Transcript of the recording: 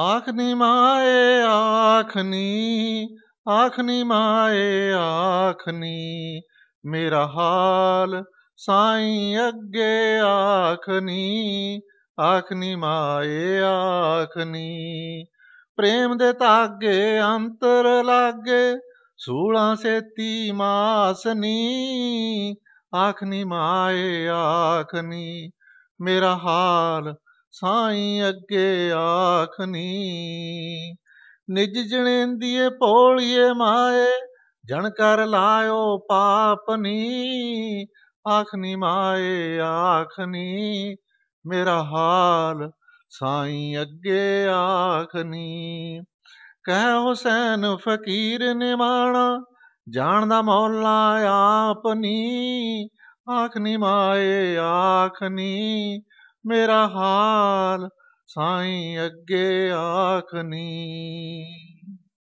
ਆਖਨੀ ਮਾਏ ਆਖਨੀ ਆਖਨੀ ਮਾਏ ਆਖਨੀ ਮੇਰਾ ਹਾਲ ਸਾਈ ਅੱਗੇ ਆਖਨੀ ਆਖਨੀ ਮਾਏ ਆਖਨੀ ਪ੍ਰੇਮ ਦੇ ਤਾਗੇ ਅੰਤਰ ਲਾਗੇ ਸੂਲਾ ਸੇਤੀ ਮਾਸਨੀ ਆਖਨੀ ਮਾਏ ਆਖਨੀ ਮੇਰਾ ਹਾਲ ਸਾਈਂ ਅੱਗੇ ਆਖਨੀ ਨਿਜ ਜਣੇਂਦੀਏ ਪੋਲੀਏ ਮਾਏ ਜਣ ਕਰ ਲਾਇਓ ਪਾਪ ਨੀ ਆਖਨੀ ਮਾਏ ਆਖਨੀ ਮੇਰਾ ਹਾਲ ਸਾਈਂ ਅੱਗੇ ਆਖਨੀ ਕਹਿ ਹੁਸੈਨ ਫਕੀਰ ਨਿਮਾਣਾ ਜਾਣਦਾ ਮੌਲਾ ਆਪਨੀ ਆਖਨੀ ਮਾਏ ਆਖਨੀ ਮੇਰਾ ਹਾਲ ਸਾਈਂ ਅੱਗੇ ਆਖਨੀ